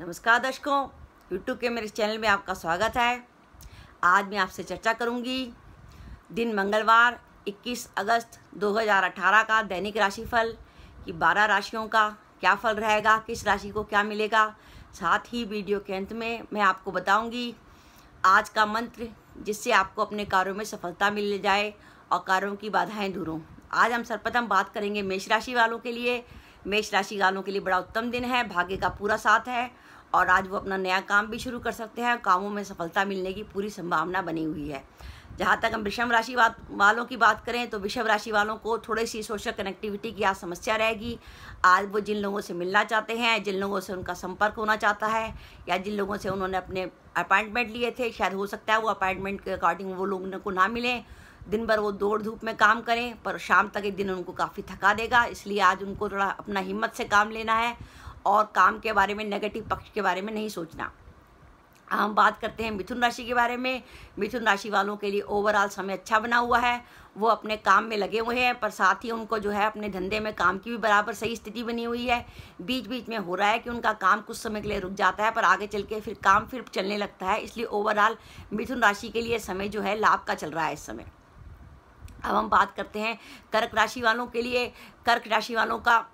नमस्कार दर्शकों यूट्यूब के मेरे चैनल में आपका स्वागत है आज मैं आपसे चर्चा करूंगी दिन मंगलवार 21 अगस्त 2018 का दैनिक राशिफल कि 12 राशियों का क्या फल रहेगा किस राशि को क्या मिलेगा साथ ही वीडियो के अंत में मैं आपको बताऊंगी आज का मंत्र जिससे आपको अपने कार्यों में सफलता मिल जाए और कार्यों की बाधाएँ दूर हों आज हम सर्वप्रथम बात करेंगे मेष राशि वालों के लिए मेष राशि वालों के लिए बड़ा उत्तम दिन है भाग्य का पूरा साथ है और आज वो अपना नया काम भी शुरू कर सकते हैं कामों में सफलता मिलने की पूरी संभावना बनी हुई है जहाँ तक हम विषम राशि वालों की बात करें तो विषम राशि वालों को थोड़ी सी सोशल कनेक्टिविटी की आज समस्या रहेगी आज वो जिन लोगों से मिलना चाहते हैं जिन लोगों से उनका संपर्क होना चाहता है या जिन लोगों से उन्होंने अपने अपॉइंटमेंट लिए थे शायद हो सकता है वो अपॉइंटमेंट के अकॉर्डिंग वो लोग उनको ना मिलें दिन भर वो दौड़ धूप में काम करें पर शाम तक एक दिन उनको काफ़ी थका देगा इसलिए आज उनको थोड़ा अपना हिम्मत से काम लेना है और काम के बारे में नेगेटिव पक्ष के बारे में नहीं सोचना हम बात करते हैं मिथुन राशि के बारे में मिथुन राशि वालों के लिए ओवरऑल समय अच्छा बना हुआ है वो अपने काम में लगे हुए हैं पर साथ ही उनको जो है अपने धंधे में काम की भी बराबर सही स्थिति बनी हुई है बीच बीच में हो रहा है कि उनका काम कुछ समय के लिए रुक जाता है पर आगे चल के फिर काम फिर चलने लगता है इसलिए ओवरऑल मिथुन राशि के लिए समय जो है लाभ का चल रहा है इस समय अब हम बात करते हैं कर्क राशि वालों के लिए कर्क राशि वालों का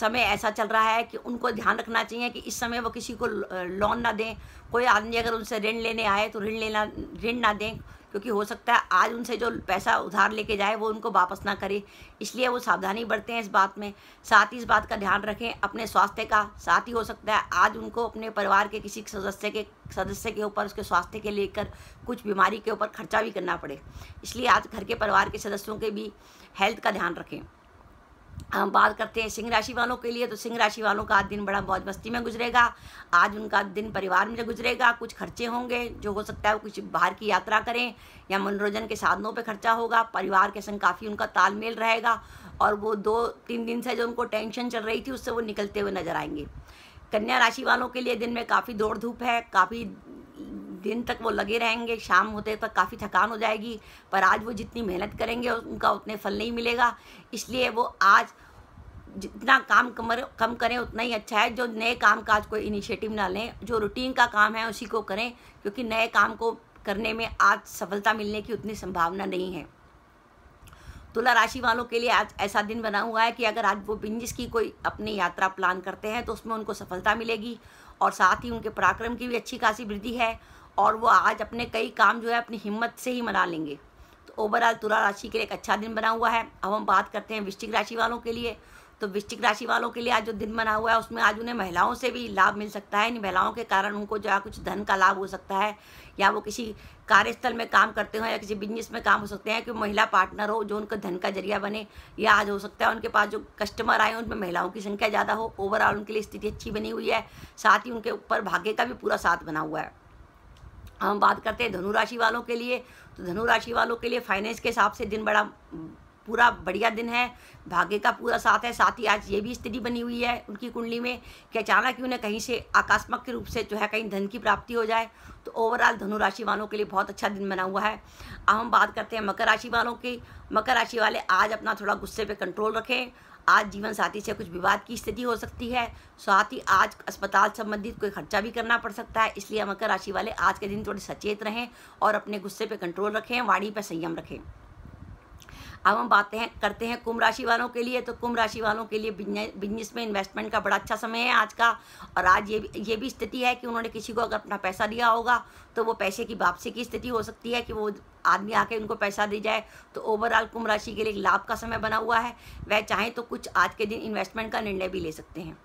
समय ऐसा चल रहा है कि उनको ध्यान रखना चाहिए कि इस समय वो किसी को लोन ना दें कोई आदमी अगर उनसे ऋण लेने आए तो ऋण लेना ऋण ना दें क्योंकि हो सकता है आज उनसे जो पैसा उधार लेके जाए वो उनको वापस ना करे इसलिए वो सावधानी बरतें इस बात में साथ ही इस बात का ध्यान रखें अपने स्वास्थ्य का साथ ही हो सकता है आज उनको अपने परिवार के किसी सदस्य के सदस्य के ऊपर उसके स्वास्थ्य के लेकर कुछ बीमारी के ऊपर खर्चा भी करना पड़े इसलिए आज घर के परिवार के सदस्यों के भी हेल्थ का ध्यान रखें हम बात करते हैं सिंह राशि वालों के लिए तो सिंह राशि वालों का आज दिन बड़ा मौज मस्ती में गुजरेगा आज उनका दिन परिवार में गुजरेगा कुछ खर्चे होंगे जो हो सकता है वो कुछ बाहर की यात्रा करें या मनोरंजन के साधनों पर खर्चा होगा परिवार के संग काफ़ी उनका तालमेल रहेगा और वो दो तीन दिन से जो उनको टेंशन चल रही थी उससे वो निकलते हुए नजर आएंगे कन्या राशि वालों के लिए दिन में काफ़ी दौड़ धूप है काफ़ी दिन तक वो लगे रहेंगे शाम होते तक काफ़ी थकान हो जाएगी पर आज वो जितनी मेहनत करेंगे उनका उतने फल नहीं मिलेगा इसलिए वो आज जितना काम कमर कम करें उतना ही अच्छा है जो नए काम काज को इनिशिएटिव ना लें जो रूटीन का काम है उसी को करें क्योंकि नए काम को करने में आज सफलता मिलने की उतनी संभावना नहीं है तुला राशि वालों के लिए आज ऐसा दिन बना हुआ है कि अगर आज वो बिंजिस की कोई अपनी यात्रा प्लान करते हैं तो उसमें उनको सफलता मिलेगी और साथ ही उनके पराक्रम की भी अच्छी खासी वृद्धि है और वो आज अपने कई काम जो है अपनी हिम्मत से ही मना लेंगे तो ओवरऑल तुला राशि के लिए एक अच्छा दिन बना हुआ है अब हम बात करते हैं वृश्चिक राशि वालों के लिए तो वृश्चिक राशि वालों के लिए आज जो दिन बना हुआ है उसमें आज उन्हें महिलाओं से भी लाभ मिल सकता है इन महिलाओं के कारण उनको जो है कुछ धन का लाभ हो सकता है या वो किसी कार्यस्थल में काम करते हो या किसी बिजनेस में काम हो सकते हैं कि महिला पार्टनर हो जो उनका धन का जरिया बने या आज हो सकता है उनके पास जो कस्टमर आए उनमें महिलाओं की संख्या ज़्यादा हो ओवरऑल उनके लिए स्थिति अच्छी बनी हुई है साथ ही उनके ऊपर भाग्य का भी पूरा साथ बना हुआ है हम बात करते हैं धनु राशि वालों के लिए तो धनु राशि वालों के लिए फाइनेंस के हिसाब से दिन बड़ा पूरा बढ़िया दिन है भाग्य का पूरा साथ है साथ ही आज ये भी स्थिति बनी हुई है उनकी कुंडली में कि अचानक ही उन्हें कहीं से आकस्मक के रूप से जो है कहीं धन की प्राप्ति हो जाए तो ओवरऑल धनु राशि वालों के लिए बहुत अच्छा दिन बना हुआ है अब हम बात करते हैं मकर राशि वालों की मकर राशि वाले आज अपना थोड़ा गुस्से पर कंट्रोल रखें आज जीवन साथी से कुछ विवाद की स्थिति हो सकती है साथ ही आज अस्पताल संबंधित कोई खर्चा भी करना पड़ सकता है इसलिए मकर राशि वाले आज के दिन थोड़े सचेत रहें और अपने गुस्से पर कंट्रोल रखें वाणी पर संयम रखें अब हम बातें हैं करते हैं कुंभ राशि वालों के लिए तो कुंभ राशि वालों के लिए बिजनेस में इन्वेस्टमेंट का बड़ा अच्छा समय है आज का और आज ये भी ये भी स्थिति है कि उन्होंने किसी को अगर अपना पैसा दिया होगा तो वो पैसे की वापसी की स्थिति हो सकती है कि वो आदमी आके उनको पैसा दे जाए तो ओवरऑल कुंभ राशि के लिए लाभ का समय बना हुआ है वह चाहें तो कुछ आज के दिन इन्वेस्टमेंट का निर्णय भी ले सकते हैं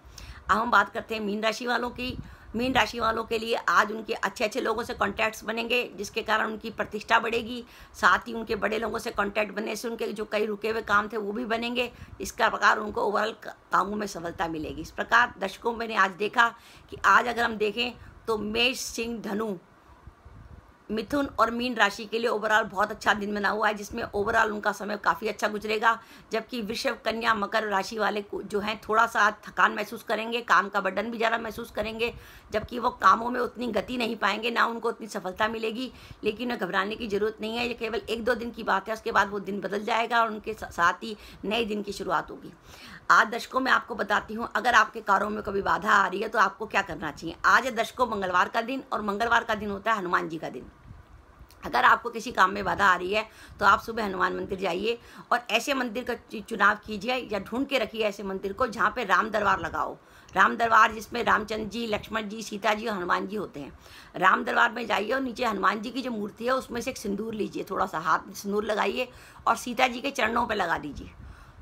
अब हम बात करते हैं मीन राशि वालों की मीन राशि वालों के लिए आज उनके अच्छे अच्छे लोगों से कॉन्टैक्ट्स बनेंगे जिसके कारण उनकी प्रतिष्ठा बढ़ेगी साथ ही उनके बड़े लोगों से कॉन्टैक्ट बनने से उनके जो कई रुके हुए काम थे वो भी बनेंगे इसका प्रकार उनको ओवरऑल कामों में सफलता मिलेगी इस प्रकार दर्शकों मैंने आज देखा कि आज अगर हम देखें तो मेष सिंह धनु मिथुन और मीन राशि के लिए ओवरऑल बहुत अच्छा दिन बना हुआ है जिसमें ओवरऑल उनका समय काफ़ी अच्छा गुजरेगा जबकि वृषभ कन्या मकर राशि वाले जो हैं थोड़ा सा थकान महसूस करेंगे काम का बर्डन भी ज़्यादा महसूस करेंगे जबकि वो कामों में उतनी गति नहीं पाएंगे ना उनको उतनी सफलता मिलेगी लेकिन उन्हें घबराने की ज़रूरत नहीं है ये केवल एक दो दिन की बात है उसके बाद वो दिन बदल जाएगा और उनके साथ ही नए दिन की शुरुआत होगी आज दशकों में आपको बताती हूँ अगर आपके कारों में कभी बाधा आ रही है तो आपको क्या करना चाहिए आज है दशकों मंगलवार का दिन और मंगलवार का दिन होता है हनुमान जी का दिन अगर आपको किसी काम में बाधा आ रही है तो आप सुबह हनुमान मंदिर जाइए और ऐसे मंदिर का चुनाव कीजिए या ढूंढ के रखिए ऐसे मंदिर को जहाँ पे राम दरबार लगाओ राम दरबार जिसमें रामचंद्र जी लक्ष्मण जी सीता जी और हनुमान जी होते हैं राम दरबार में जाइए और नीचे हनुमान जी की जो मूर्ति है उसमें से एक सिंदूर लीजिए थोड़ा सा हाथ सिंदूर लगाइए और सीता जी के चरणों पर लगा दीजिए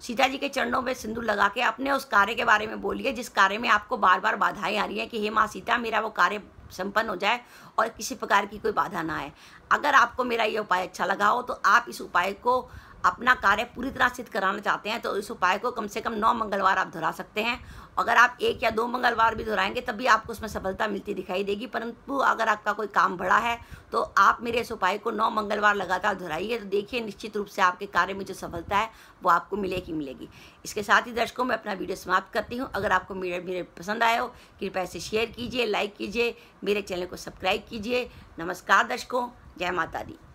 सीता जी के चरणों में सिंदूर लगा के अपने उस कार्य के बारे में बोलिए जिस कार्य में आपको बार बार बाधाएं आ रही हैं कि हे माँ सीता मेरा वो कार्य संपन्न हो जाए और किसी प्रकार की कोई बाधा ना आए अगर आपको मेरा ये उपाय अच्छा लगा हो तो आप इस उपाय को अपना कार्य पूरी तरह सिद्ध कराना चाहते हैं तो इस उपाय को कम से कम नौ मंगलवार आप दोहरा सकते हैं अगर आप एक या दो मंगलवार भी दोहराएंगे तब भी आपको उसमें सफलता मिलती दिखाई देगी परंतु अगर आपका कोई काम बड़ा है तो आप मेरे इस उपाय को नौ मंगलवार लगातार दोहराइए तो देखिए निश्चित रूप से आपके कार्य में जो सफलता है वो आपको मिलेगी मिलेगी इसके साथ ही दर्शकों मैं अपना वीडियो समाप्त करती हूँ अगर आपको मेरे मेरे पसंद आए हो कृपया इसे शेयर कीजिए लाइक कीजिए मेरे चैनल को सब्सक्राइब कीजिए नमस्कार दर्शकों जय माता दी